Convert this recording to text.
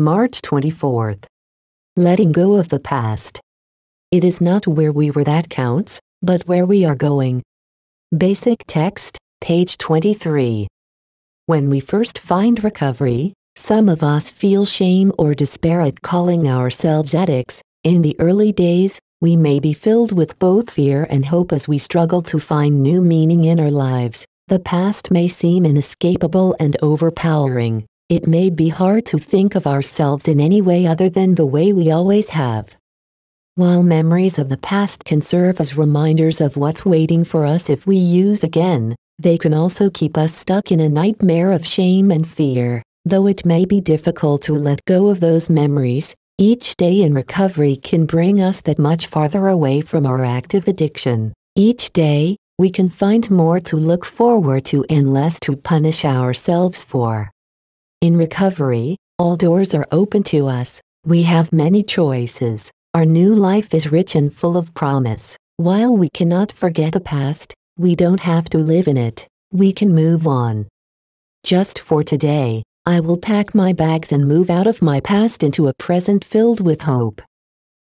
March 24th. Letting go of the past. It is not where we were that counts, but where we are going. Basic text, page 23. When we first find recovery, some of us feel shame or despair at calling ourselves addicts. In the early days, we may be filled with both fear and hope as we struggle to find new meaning in our lives. The past may seem inescapable and overpowering. It may be hard to think of ourselves in any way other than the way we always have. While memories of the past can serve as reminders of what's waiting for us if we use again, they can also keep us stuck in a nightmare of shame and fear. Though it may be difficult to let go of those memories, each day in recovery can bring us that much farther away from our active addiction. Each day, we can find more to look forward to and less to punish ourselves for. In recovery, all doors are open to us. We have many choices. Our new life is rich and full of promise. While we cannot forget the past, we don't have to live in it. We can move on. Just for today, I will pack my bags and move out of my past into a present filled with hope.